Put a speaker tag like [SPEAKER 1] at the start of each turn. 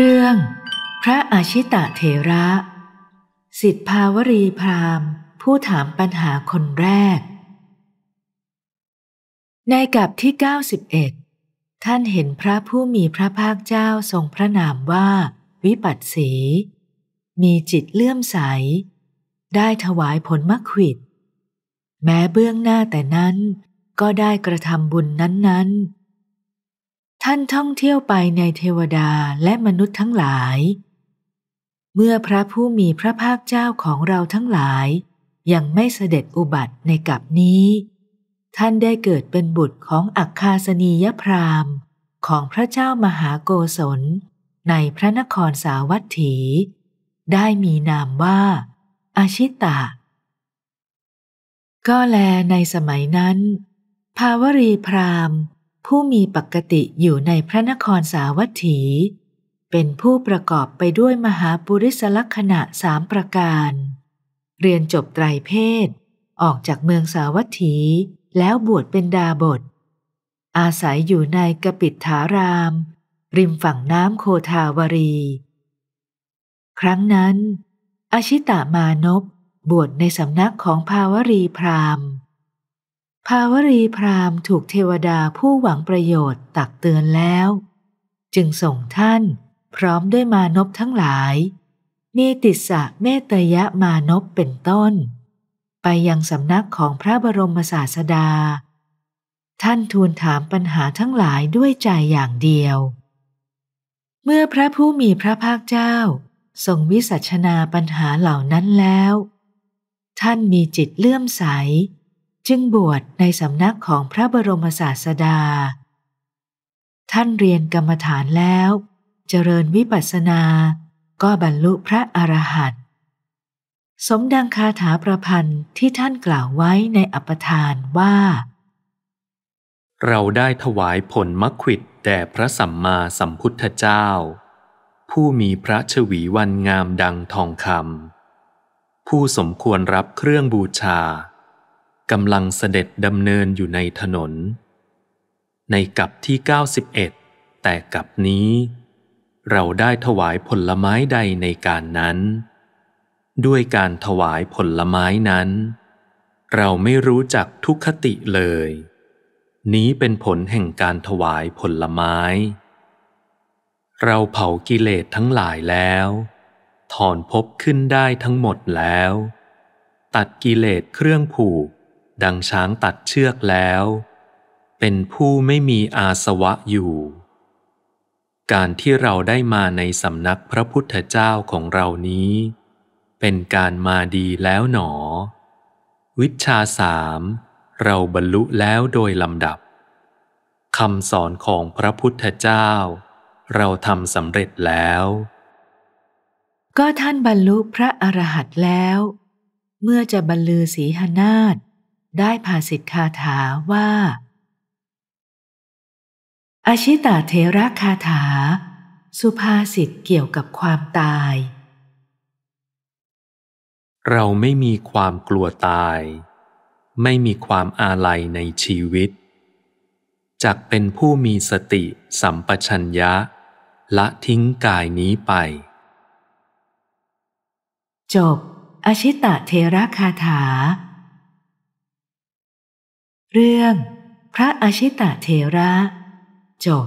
[SPEAKER 1] เรื่อง พระอาชิตะเทระ สิทธภาวรีพรามผู้ถามปัญหาคนแรก ในกับที่ 91 ท่านเห็นพระผู้มีพระภาคเจ้าทรงพระนามว่า วิปัสสี มีจิตเลื่อมใส ได้ถวายผลมะขิดแม้เบื้องหน้าแต่นั้นก็ได้กระทำบุญนั้นๆท่านท่องเที่ยวไปในเทวดาและมนุษย์ทั้งหลาย เมื่อพระผู้มีพระภาคเจ้าของเราทั้งหลายยังไม่เสด็จอุบัติในกับนี้ ท่านได้เกิดเป็นบุตรของอักคาสนียพราหมณ์ของพระเจ้ามหาโกศลในพระนครสาวัตถี ได้มีนามว่าอาชิตะ ก็แลในสมัยนั้น ภาวรีพราหมณ์ผู้มีปกติอยู่ในพระนครสาวัตถี เป็นผู้ประกอบไปด้วยมหาปุริสลักษณะสามประการ เรียนจบไตรเพศ ออกจากเมืองสาวัตถี แล้วบวชเป็นดาบท อาศัยอยู่ในกปิดถาราม ริมฝั่งน้ำโคทาวรี ครั้งนั้น อชิตามานพบวชในสำนักของภาวรีพราหมณ์ภาวรีพราหมณ์ถูกเทวดาผู้หวังประโยชน์ตักเตือนแล้ว จึงส่งท่านพร้อมด้วยมานพทั้งหลายมีติสะเมตยะมานพเป็นต้น ไปยังสำนักของพระบรมศาสดา ท่านทูลถามปัญหาทั้งหลายด้วยใจอย่างเดียว เมื่อพระผู้มีพระภาคเจ้าทรงวิสัชนาปัญหาเหล่านั้นแล้ว ท่านมีจิตเลื่อมใสจึงบวชในสำนักของพระบรมศาสดา ท่านเรียนกรรมฐานแล้ว เจริญวิปัสสนา ก็บรรลุพระอรหันต์สมดังคาถาประพันธ์ที่ท่านกล่าวไว้ในอัปทานว่า
[SPEAKER 2] เราได้ถวายผลมะขิดแด่พระสัมมาสัมพุทธเจ้า ผู้มีพระชวีวันงามดังทองคำผู้สมควรรับเครื่องบูชากำลังเสด็จดำเนินอยู่ในถนน ในกับที่ 91 แต่กับนี้ เราได้ถวายผลไม้ใดในการนั้น ด้วยการถวายผลไม้นั้น เราไม่รู้จักทุกขติเลย นี้เป็นผลแห่งการถวายผลไม้ เราเผากิเลสทั้งหลายแล้ว ถอนพบขึ้นได้ทั้งหมดแล้ว ตัดกิเลสเครื่องผูกดังช้างตัดเชือกแล้ว เป็นผู้ไม่มีอาสวะอยู่ การที่เราได้มาในสำนักพระพุทธเจ้าของเรานี้ เป็นการมาดีแล้วหนอ วิชาสาม เราบรรลุแล้วโดยลำดับคำสอนของพระพุทธเจ้า เราทำสำเร็จแล้ว
[SPEAKER 1] ก็ท่านบรรลุพระอรหันต์แล้ว เมื่อจะบรรลือสีหนาฏได้ภาสิทธคาถาว่า อาชิตาเทระคาถา สุภาษิตเกี่ยวกับความตาย
[SPEAKER 2] เราไม่มีความกลัวตาย ไม่มีความอาลัยในชีวิตจักเป็นผู้มีสติสัมปชัญญะละทิ้งกายนี้ไป
[SPEAKER 1] จบอชิตะเทระคาถาเรื่อง พระอาชิตะเทระจบ